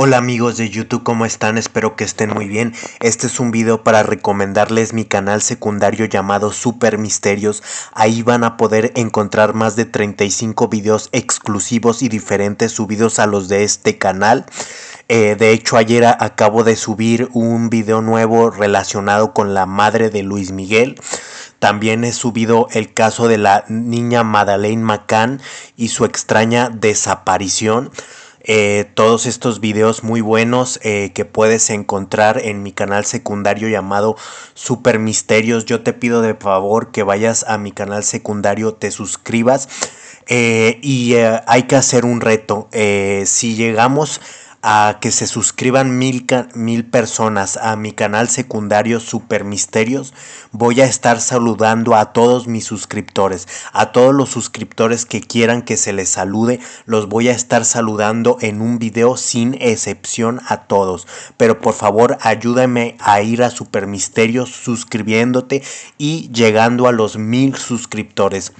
Hola amigos de YouTube, ¿cómo están? Espero que estén muy bien. Este es un video para recomendarles mi canal secundario llamado Super Misterios. Ahí van a poder encontrar más de 35 videos exclusivos y diferentes subidos a los de este canal. Eh, de hecho ayer acabo de subir un video nuevo relacionado con la madre de Luis Miguel. También he subido el caso de la niña Madeleine McCann y su extraña desaparición. Eh, todos estos videos muy buenos eh, que puedes encontrar en mi canal secundario llamado Super Misterios. Yo te pido de favor que vayas a mi canal secundario, te suscribas eh, y hay que hacer un reto. si llegamos a que se suscriban mil, personas a mi canal secundario Super Misterios, voy a estar saludando a todos mis suscriptores, a todos los suscriptores que quieran que se les salude, los voy a estar saludando en un video sin excepción a todos. Pero por favor ayúdame a ir a Super Misterios suscribiéndote y llegando a los mil suscriptores.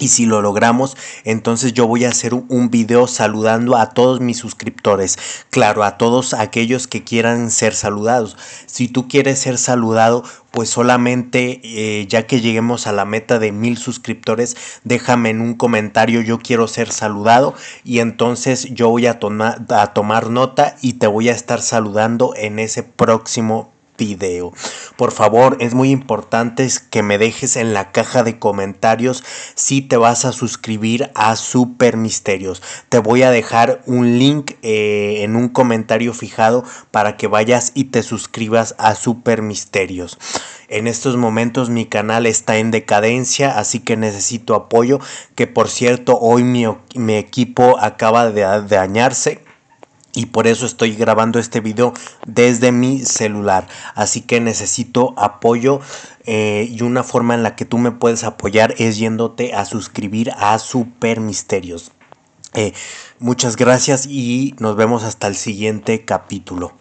Y si lo logramos, entonces yo voy a hacer un video saludando a todos mis suscriptores. Claro, a todos aquellos que quieran ser saludados. Si tú quieres ser saludado, pues solamente eh, ya que lleguemos a la meta de mil suscriptores, déjame en un comentario yo quiero ser saludado. Y entonces yo voy a, a tomar nota y te voy a estar saludando en ese próximo video. Por favor, es muy importante que me dejes en la caja de comentarios si te vas a suscribir a Super Misterios. Te voy a dejar un link eh, en un comentario fijado para que vayas y te suscribas a Super Misterios. En estos momentos mi canal está en decadencia, así que necesito apoyo, que por cierto hoy mi, equipo acaba de, de dañarse y por eso estoy grabando este video desde mi celular. Así que necesito apoyo eh, y una forma en la que tú me puedes apoyar es yéndote a suscribir a Super Misterios. Eh, muchas gracias y nos vemos hasta el siguiente capítulo.